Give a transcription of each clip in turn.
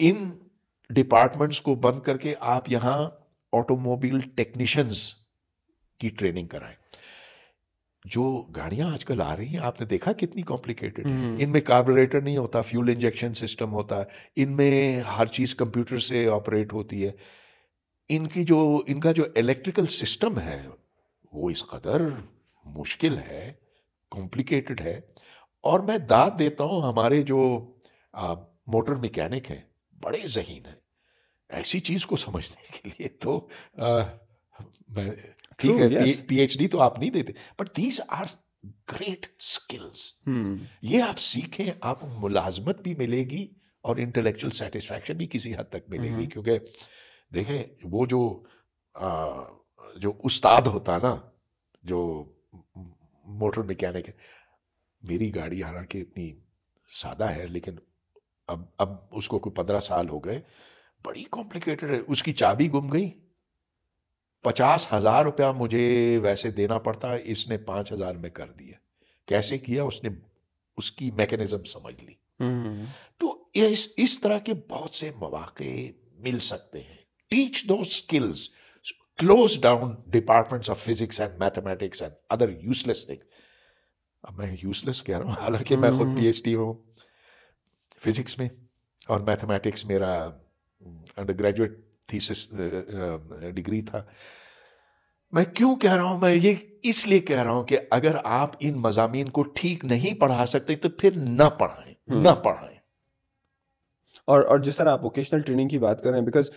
इन departments को बंद करके आप यहां ऑटोमोबाइल टेक्नीशियंस की ट्रेनिंग कराएं जो गाड़ियां आजकल आ रही हैं आपने देखा कितनी कॉम्प्लिकेटेड है हम्म। इनमें कार्बोरेटर नहीं होता फ्यूल इंजेक्शन सिस्टम होता है इनमें हर चीज कंप्यूटर से ऑपरेट होती है इनकी जो इनका जो इलेक्ट्रिकल सिस्टम है वो इस कदर मुश्किल है कॉम्प्लिकेटेड है और मैं दाद देता हूँ हमारे जो मोटर मैकेनिक हैं बड़े जहीन हैं ऐसी चीज को समझने के लिए तो ठीक है yes. पीएचडी तो आप नहीं देते but these are great skills ये आप सीखें आप मुलाजमत भी मिलेगी और इंटेलेक्चुअल सेटिस्फैक्शन भी किसी हद तक मिलेगी hmm. क्योंकि देखें वो जो आ, जो उस्ताद होता ना जो मोटर मैकेनिक मेरी गाड़ी हालांकि इतनी सादा है लेकिन अब अब उसको कोई पंद्रह साल हो गए बड़ी कॉम्प्लिकेटेड है उसकी चाबी गुम गई पचास हजार रुपया मुझे वैसे देना पड़ता है इसने पांच हजार में कर दिया कैसे किया उसने उसकी मैकेनिज्म समझ ली हम्म। तो इस इस तरह के बहुत से मौाक़े मिल सकते हैं टीच दो skills close down departments of physics and mathematics and other useless thing अब मैं यूजलेस कह रहा हूँ हालांकि मैं खुद पीएचडी हम्म। हूँ फिजिक्स में और मैथमेटिक्स मेरा अंडर ग्रेजुएट थीसिस डिग्री था मैं क्यों कह रहा हूं मैं ये इसलिए कह रहा हूं कि अगर आप इन मजामी को ठीक नहीं पढ़ा सकते तो फिर ना पढ़ाएं हम्म। ना पढ़ाएं और और जिस तरह आप वोकेशनल ट्रेनिंग की बात कर रहे हैं बिकॉज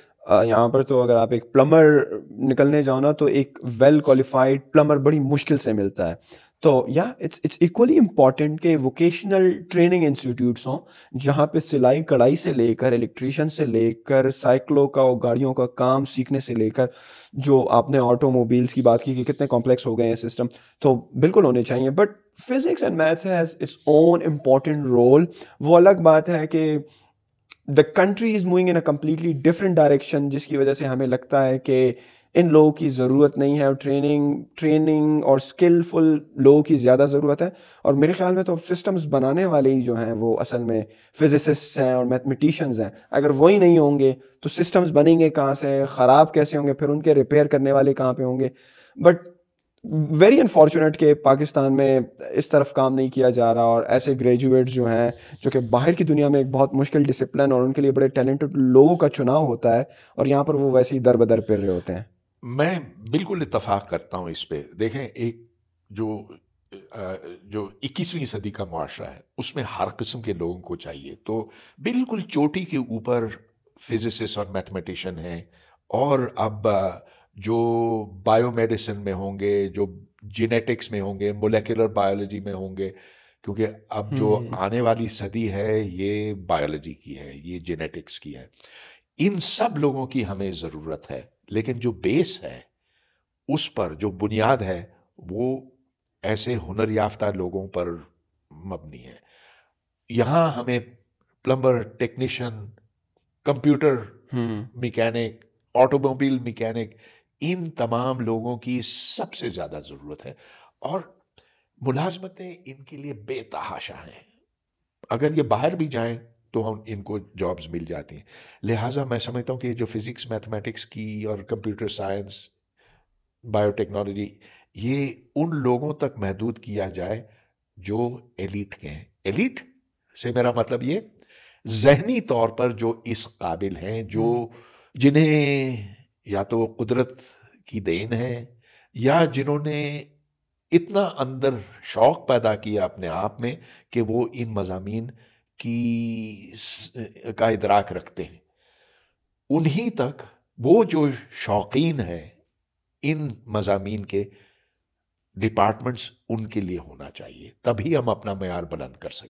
यहाँ पर तो अगर आप एक प्लम्बर निकलने जाओ ना तो एक वेल क्वालिफाइड प्लम्बर बड़ी मुश्किल से मिलता है तो या इट्स इट्स इक्वली इम्पॉर्टेंट कि वोकेशनल ट्रेनिंग इंस्टीट्यूट्स हों जहाँ पे सिलाई कढ़ाई से लेकर इलेक्ट्रिशियन से लेकर साइकिलों का और गाड़ियों का काम सीखने से लेकर जो आपने ऑटोमोबाइल्स की बात की कि कितने कॉम्प्लेक्स हो गए हैं सिस्टम तो बिल्कुल होने चाहिए but physics and maths has its own important role वो अलग बात है कि the country is moving in a completely different direction जिसकी वजह से हमें लगता है कि इन लोगों की ज़रूरत नहीं है और ट्रेनिंग ट्रेनिंग और स्किलफुल लोगों की ज़्यादा ज़रूरत है और मेरे ख्याल में तो अब सिस्टम्स बनाने वाले ही जो हैं वो असल में फिजिसिस्ट हैं और मैथमेटिशंस हैं अगर वही नहीं होंगे तो सिस्टम्स बनेंगे कहाँ से ख़राब कैसे होंगे फिर उनके रिपेयर करने वाले कहाँ पे होंगे बट वेरी अनफॉर्चुनेट के पाकिस्तान में इस तरफ काम नहीं किया जा रहा और ऐसे ग्रेजुएट्स जो हैं जो कि बाहर की दुनिया में एक बहुत मुश्किल डिसिप्लिन और उनके लिए बड़े टैलेंटेड लोगों का चुनाव होता है और यहाँ पर वो वैसे ही दर बदर फिर रहे होते हैं मैं बिल्कुल इतफाक़ करता हूँ इस पर देखें एक जो जो इक्कीसवीं सदी का मुआरा है उसमें हर किस्म के लोगों को चाहिए तो बिल्कुल चोटी के ऊपर फिजिसिस और मैथमेटिशन हैं और अब जो बायोमेडिसिन में होंगे जो जेनेटिक्स में होंगे मोलिकुलर बायोलॉजी में होंगे क्योंकि अब जो हम्म, हम्म। आने वाली सदी है ये बायोलॉजी की है ये जेनेटिक्स की है इन सब लोगों की हमें ज़रूरत है लेकिन जो बेस है उस पर जो बुनियाद है वो ऐसे हुनर याफ्ता लोगों पर मबनी है यहाँ हमें plumber technician computer mechanic automobile mechanic इन तमाम लोगों की सबसे ज़्यादा ज़रूरत है और मुलाजमतें इनके लिए बेतहाशा हैं अगर ये बाहर भी जाएं तो हम इनको जॉब्स मिल जाती हैं लिहाजा मैं समझता हूँ कि जो फिज़िक्स मैथमेटिक्स की और कंप्यूटर साइंस बायोटेक्नोलॉजी ये उन लोगों तक महदूद किया जाए जो एलिट के हैं एलिट से मेरा मतलब ये जहनी तौर पर जो इस काबिल हैं जो हम्म। जिन्हें या तो वो कुदरत की देन है या जिन्होंने इतना अंदर शौक़ पैदा किया अपने आप में कि वो इन मजामी की का इदराक रखते हैं उन्हीं तक वो जो शौकीन हैं इन मजामी के डिपार्टमेंट्स उनके लिए होना चाहिए तभी हम अपना मैार बुलंद कर सकें